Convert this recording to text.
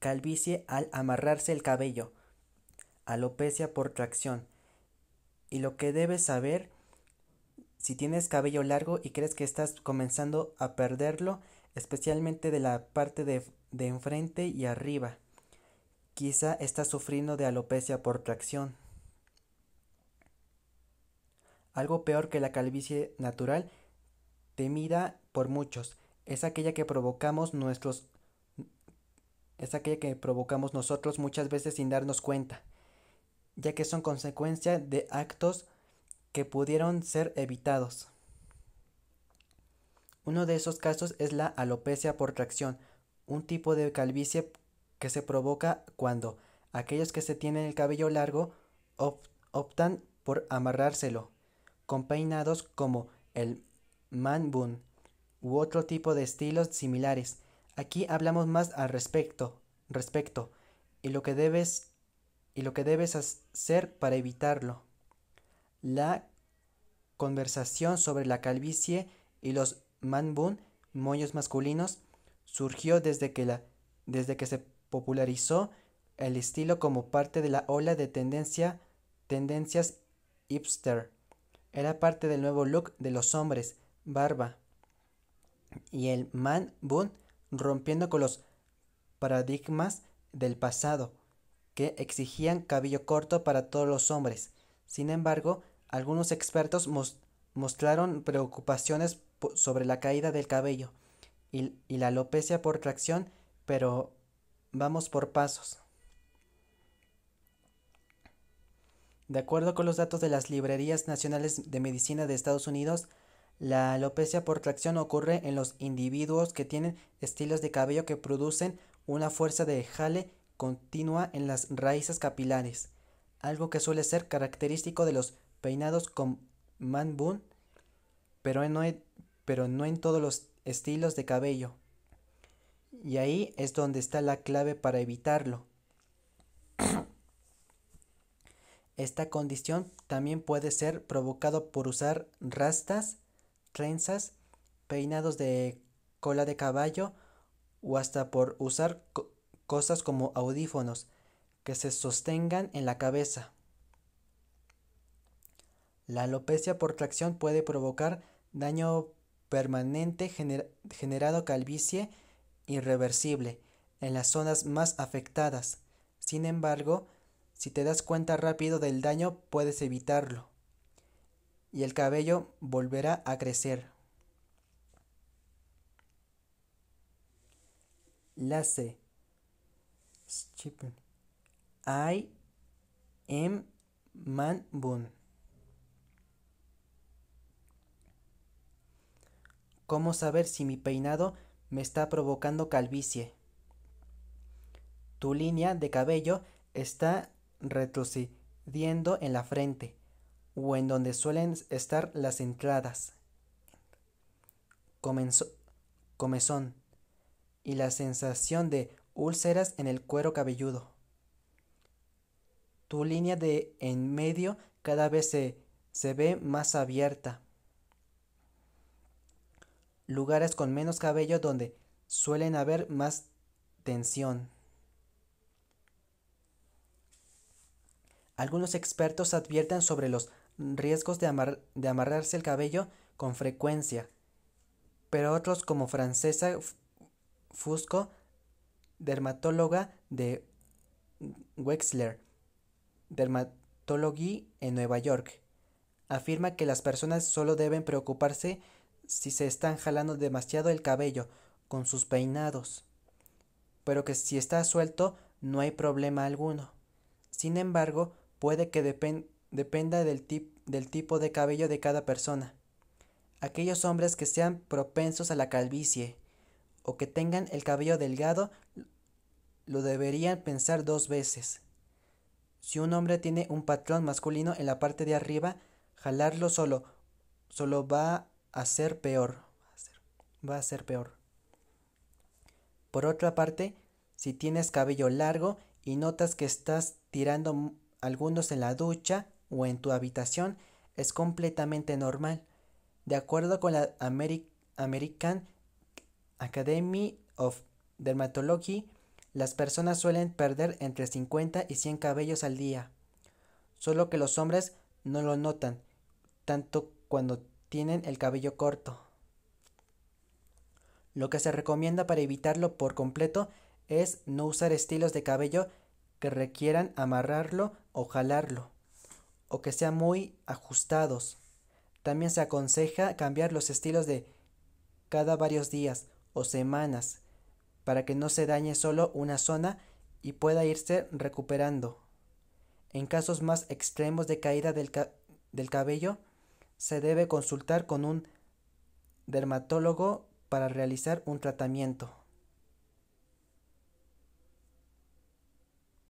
calvicie al amarrarse el cabello, alopecia por tracción. Y lo que debes saber, si tienes cabello largo y crees que estás comenzando a perderlo, especialmente de la parte de, enfrente y arriba, quizá estás sufriendo de alopecia por tracción. Algo peor que la calvicie natural, temida por muchos, es aquella que provocamos nuestros es aquella que provocamos nosotros muchas veces sin darnos cuenta, ya que son consecuencia de actos que pudieron ser evitados. Uno de esos casos es la alopecia por tracción, un tipo de calvicie que se provoca cuando aquellos que se tienen el cabello largo optan por amarrárselo, con peinados como el man u otro tipo de estilos similares Aquí hablamos más al respecto, respecto y lo que debes y lo que debes hacer para evitarlo. La conversación sobre la calvicie y los man manbun, moños masculinos, surgió desde que, la, desde que se popularizó el estilo como parte de la ola de tendencia, tendencias hipster. Era parte del nuevo look de los hombres, barba. Y el man bun rompiendo con los paradigmas del pasado, que exigían cabello corto para todos los hombres. Sin embargo, algunos expertos mostraron preocupaciones sobre la caída del cabello y, y la alopecia por tracción, pero vamos por pasos. De acuerdo con los datos de las Librerías Nacionales de Medicina de Estados Unidos, la alopecia por tracción ocurre en los individuos que tienen estilos de cabello que producen una fuerza de jale continua en las raíces capilares, algo que suele ser característico de los peinados con man bun, pero no, en, todos los estilos de cabello. Y ahí es donde está la clave para evitarlo. Esta condición también puede ser provocada por usar rastas, trenzas, peinados de cola de caballo o hasta por usar cosas como audífonos que se sostengan en la cabeza. La alopecia por tracción puede provocar daño permanente generado calvicie irreversible en las zonas más afectadas. Sin embargo, si te das cuenta rápido del daño puedes evitarlo y el cabello volverá a crecer. Lasse. I am man bun. ¿Cómo saber si mi peinado me está provocando calvicie? Tu línea de cabello está retrocediendo en la frente o en donde suelen estar las entradas, comezón y la sensación de úlceras en el cuero cabelludo. Tu línea de en medio cada vez se, se ve más abierta. Lugares con menos cabello donde suelen haber más tensión. Algunos expertos advierten sobre los riesgos de, de amarrarse el cabello con frecuencia, pero otros como Francesa Fusco, dermatóloga de Wexler, Dermatology en Nueva York, afirma que las personas solo deben preocuparse si se están jalando demasiado el cabello con sus peinados, pero que si está suelto no hay problema alguno. Sin embargo, puede que dependa dependa del, del tipo de cabello de cada persona. Aquellos hombres que sean propensos a la calvicie o que tengan el cabello delgado lo deberían pensar dos veces. Si un hombre tiene un patrón masculino en la parte de arriba, jalarlo solo, solo va a ser peor. Va a ser peor. Por otra parte, si tienes cabello largo y notas que estás tirando algunos en la ducha o en tu habitación es completamente normal, de acuerdo con la American Academy of Dermatology, las personas suelen perder entre 50 y 100 cabellos al día, solo que los hombres no lo notan, tanto cuando tienen el cabello corto. Lo que se recomienda para evitarlo por completo es no usar estilos de cabello que requieran amarrarlo o jalarlo o que sean muy ajustados. También se aconseja cambiar los estilos de cada varios días o semanas para que no se dañe solo una zona y pueda irse recuperando. En casos más extremos de caída del, del cabello, se debe consultar con un dermatólogo para realizar un tratamiento.